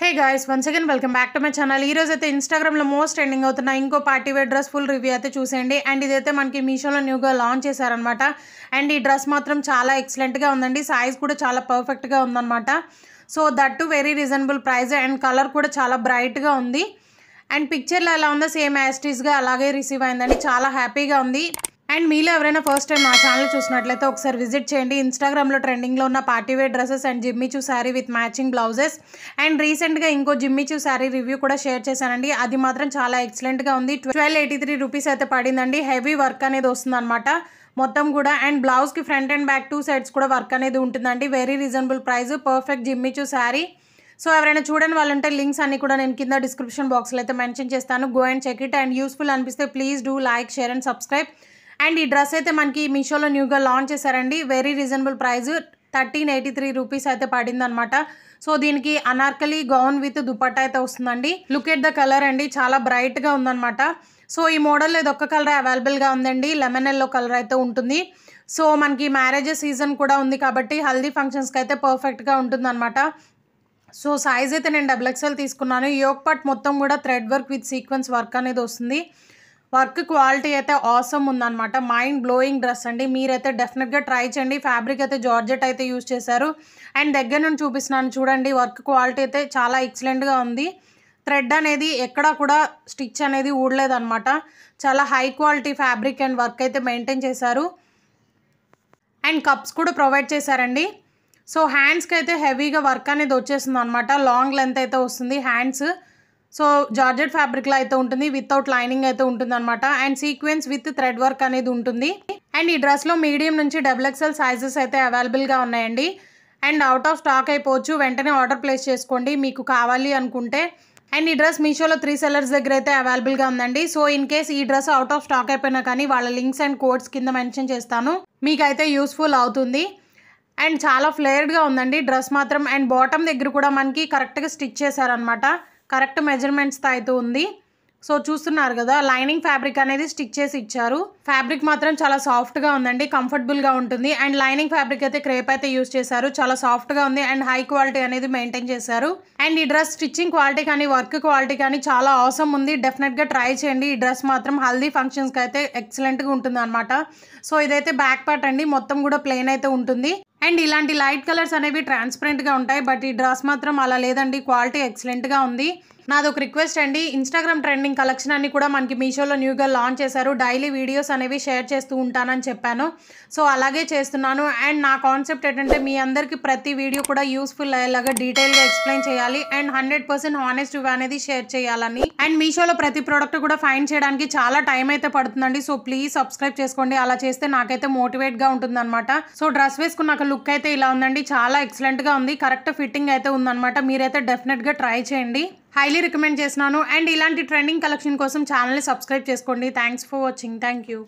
hey guys once again welcome back to my channel ఈరోజు అయితే ఇన్స్టాగ్రామ్లో మోస్ట్ ట్రెండింగ్ అవుతున్న ఇంకో party wear dress full review అయితే చూసేయండి అండ్ ఇదైతే మనకి మీషోలో న్యూగా లాంచ్ చేశారనమాట అండ్ ఈ డ్రెస్ మాత్రం చాలా ఎక్సలెంట్గా ఉందండి సైజ్ కూడా చాలా పర్ఫెక్ట్గా ఉందన్నమాట so that to very reasonable price and colour కూడా చాలా బ్రైట్గా ఉంది అండ్ పిక్చర్లో ఎలా ఉందో సేమ్ యాస్టీస్గా అలాగే రిసీవ్ అయిందండి చాలా హ్యాపీగా ఉంది అండ్ మీలో ఎవరైనా ఫస్ట్ టైం మా ఛానల్ చూసినట్లయితే ఒకసారి విజిట్ చేయండి ఇన్స్టాగ్రామ్లో ట్రెండింగ్లో ఉన్న party wear dresses and Jimmy Choo sari with matching blouses and రీసెంట్గా ఇంకో జిమ్మి చూ శారీ రివ్యూ కూడా షేర్ చేశానండి అది మాత్రం చాలా ఎక్సలెంట్గా ఉంది ట్వెల్వ్ ఎయిటీ త్రీ రూపీస్ అయితే పడిందండి హెవీ వర్క్ అనేది వస్తుందన్నమాట మొత్తం కూడా అండ్ బ్లౌజ్కి front and back two sides కూడా వర్క్ అనేది ఉంటుందండి వెరీ రీజనబుల్ ప్రైస్ పర్ఫెక్ట్ జిమ్మి చూ శారీ సో ఎవరైనా చూడండి వాళ్ళంటే లింక్స్ అన్ని కూడా నేను కింద డిస్క్రిప్షన్ బాక్స్లో అయితే మెన్షన్ చేస్తాను go and check it and useful అనిపిస్తే please do like share and subscribe and ఈ డ్రెస్ అయితే మనకి మీషోలో న్యూగా లాంచ్ చేశారండి very reasonable price thirteen eighty three rupees అయితే పడింది అనమాట సో దీనికి అనార్కలి గౌన్ విత్ దుపట్టా అయితే వస్తుందండి లుక్ ఎట్ ద కలర్ అండి చాలా బ్రైట్గా ఉందనమాట సో ఈ మోడల్ ఇది ఒక్క కలర్ అవైలబుల్గా ఉందండి లెమన్ ఎల్లో కలర్ అయితే ఉంటుంది సో మనకి మ్యారేజ్ సీజన్ కూడా ఉంది కాబట్టి హల్దీ ఫంక్షన్స్కి అయితే పర్ఫెక్ట్గా అనమాట సో సైజ్ అయితే నేను డబుల్ ఎక్స్ఎల్ తీసుకున్నాను యోగ్ పట్ మొత్తం కూడా thread work with sequence work అనేది వస్తుంది వర్క్ క్వాలిటీ అయితే ఆసమ్ ఉందన్నమాట మైండ్ బ్లోయింగ్ డ్రెస్ అండి మీరైతే డెఫినెట్గా ట్రై చేయండి ఫ్యాబ్రిక్ అయితే జార్జెట్ అయితే యూజ్ చేశారు అండ్ దగ్గర నుండి చూపిస్తున్నాను చూడండి వర్క్ క్వాలిటీ అయితే చాలా ఎక్సలెంట్గా ఉంది థ్రెడ్ అనేది ఎక్కడా కూడా స్టిచ్ అనేది ఊడలేదనమాట చాలా high quality fabric and work అయితే మెయింటైన్ చేశారు అండ్ కప్స్ కూడా ప్రొవైడ్ చేశారండి సో హ్యాండ్స్కి అయితే హెవీగా వర్క్ అనేది వచ్చేస్తుంది అనమాట లాంగ్ లెంత్ అయితే వస్తుంది హ్యాండ్స్ సో జార్జెట్ ఫ్యాబ్రిక్లో అయితే ఉంటుంది వితౌట్ లైనింగ్ అయితే ఉంటుంది అనమాట and sequence with thread work అనేది ఉంటుంది అండ్ ఈ డ్రెస్లో మీడియం నుంచి డబుల్ ఎక్స్ఎల్ సైజెస్ అయితే అవైలబుల్గా ఉన్నాయండి అండ్ అవుట్ ఆఫ్ స్టాక్ అయిపోవచ్చు వెంటనే ఆర్డర్ ప్లేస్ చేసుకోండి మీకు కావాలి అనుకుంటే అండ్ ఈ డ్రెస్ మీషోలో త్రీ సెల్లర్స్ దగ్గర అయితే అవైలబుల్గా ఉందండి సో ఇన్ కేస్ ఈ డ్రెస్ అవుట్ ఆఫ్ స్టాక్ అయిపోయినా కానీ వాళ్ళ లింక్స్ అండ్ కోడ్స్ కింద మెన్షన్ చేస్తాను మీకైతే యూస్ఫుల్ అవుతుంది అండ్ చాలా ఫ్లేర్డ్గా ఉందండి డ్రెస్ మాత్రం అండ్ బాటమ్ దగ్గర కూడా మనకి కరెక్ట్గా స్టిచ్ చేశారనమాట కరెక్ట్ మెజర్మెంట్స్తో అయితే ఉంది సో చూస్తున్నారు కదా లైనింగ్ ఫ్యాబ్రిక్ అనేది స్టిక్ చేసి ఇచ్చారు ఫ్యాబ్రిక్ మాత్రం చాలా సాఫ్ట్గా ఉందండి కంఫర్టబుల్గా ఉంటుంది అండ్ లైనింగ్ ఫ్యాబ్రిక్ అయితే క్రేప్ అయితే యూజ్ చేశారు చాలా సాఫ్ట్గా ఉంది అండ్ హై క్వాలిటీ అనేది మెయింటైన్ చేశారు అండ్ ఈ డ్రెస్ స్టిచ్చింగ్ క్వాలిటీ కానీ వర్క్ క్వాలిటీ కానీ చాలా అవసరం ఉంది డెఫినెట్గా ట్రై చేయండి ఈ డ్రెస్ మాత్రం హల్దీ ఫంక్షన్స్కి అయితే ఎక్సలెంట్గా ఉంటుంది అనమాట సో ఇదైతే బ్యాక్ పార్ట్ అండి మొత్తం కూడా ప్లెయిన్ అయితే ఉంటుంది అండ్ ఇలాంటి లైట్ కలర్స్ అనేవి ట్రాన్స్పరెంట్గా ఉంటాయి బట్ ఈ డ్రెస్ మాత్రం అలా లేదండి క్వాలిటీ ఎక్సలెంట్గా ఉంది నాది ఒక రిక్వెస్ట్ అండి ఇన్స్టాగ్రామ్ ట్రెండింగ్ కలెక్షన్ అన్ని కూడా మనకి మీషోలో న్యూగా లాంచ్ చేశారు డైలీ వీడియోస్ అనేవి షేర్ చేస్తూ ఉంటానని చెప్పాను సో అలాగే చేస్తున్నాను అండ్ నా కాన్సెప్ట్ ఏంటంటే మీ అందరికీ ప్రతి వీడియో కూడా యూస్ఫుల్ అయ్యేలాగా డీటెయిల్గా ఎక్స్ప్లెయిన్ చేయాలి అండ్ హండ్రెడ్ పర్సెంట్ హానెస్ట్ అనేది షేర్ చేయాలని అండ్ మీషోలో ప్రతి ప్రోడక్ట్ కూడా ఫైండ్ చేయడానికి చాలా టైం అయితే పడుతుందండి సో ప్లీజ్ సబ్స్క్రైబ్ చేసుకోండి అలా చేస్తే నాకైతే మోటివేట్గా ఉంటుందన్నమాట సో డ్రెస్ నాకు లుక్ అయితే ఇలా ఉందండి చాలా ఎక్సలెంట్గా ఉంది కరెక్ట్ ఫిట్టింగ్ అయితే ఉందన్నమాట మీరైతే డెఫినెట్గా ట్రై చేయండి హైలీ రికమెండ్ చేసినాను అండ్ ఇలాంటి ట్రెండింగ్ కలెక్షన్ కోసం ఛానల్ని సబ్స్క్రైబ్ చేసుకోండి thanks for watching thank you